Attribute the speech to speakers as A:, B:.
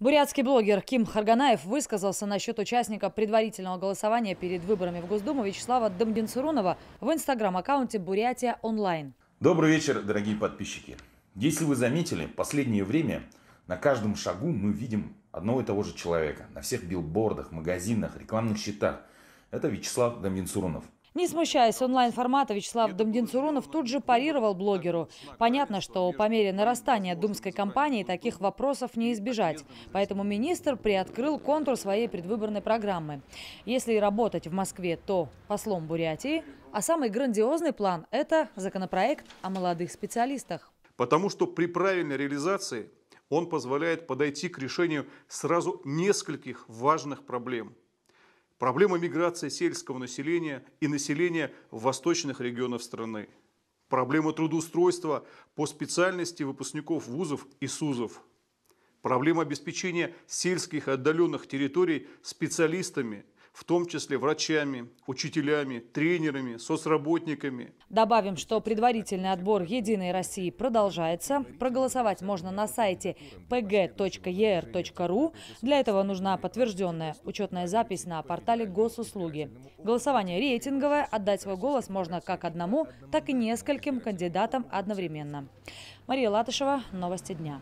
A: Бурятский блогер Ким Харганаев высказался насчет участника предварительного голосования перед выборами в Госдуму Вячеслава Домбенцурунова в инстаграм-аккаунте «Бурятия онлайн».
B: Добрый вечер, дорогие подписчики. Если вы заметили, последнее время на каждом шагу мы видим одного и того же человека. На всех билбордах, магазинах, рекламных счетах. Это Вячеслав Домбенцурунов –
A: не смущаясь онлайн-формата, Вячеслав Домдинцурунов тут же парировал блогеру. Понятно, что по мере нарастания думской кампании таких вопросов не избежать. Поэтому министр приоткрыл контур своей предвыборной программы. Если работать в Москве, то послом Бурятии. А самый грандиозный план – это законопроект о молодых специалистах.
C: Потому что при правильной реализации он позволяет подойти к решению сразу нескольких важных проблем – Проблема миграции сельского населения и населения в восточных регионах страны. Проблема трудоустройства по специальности выпускников вузов и СУЗов. Проблема обеспечения сельских отдаленных территорий специалистами – в том числе врачами, учителями, тренерами, соцработниками.
A: Добавим, что предварительный отбор «Единой России» продолжается. Проголосовать можно на сайте pg.er.ru. Для этого нужна подтвержденная учетная запись на портале госуслуги. Голосование рейтинговое. Отдать свой голос можно как одному, так и нескольким кандидатам одновременно. Мария Латышева, Новости дня.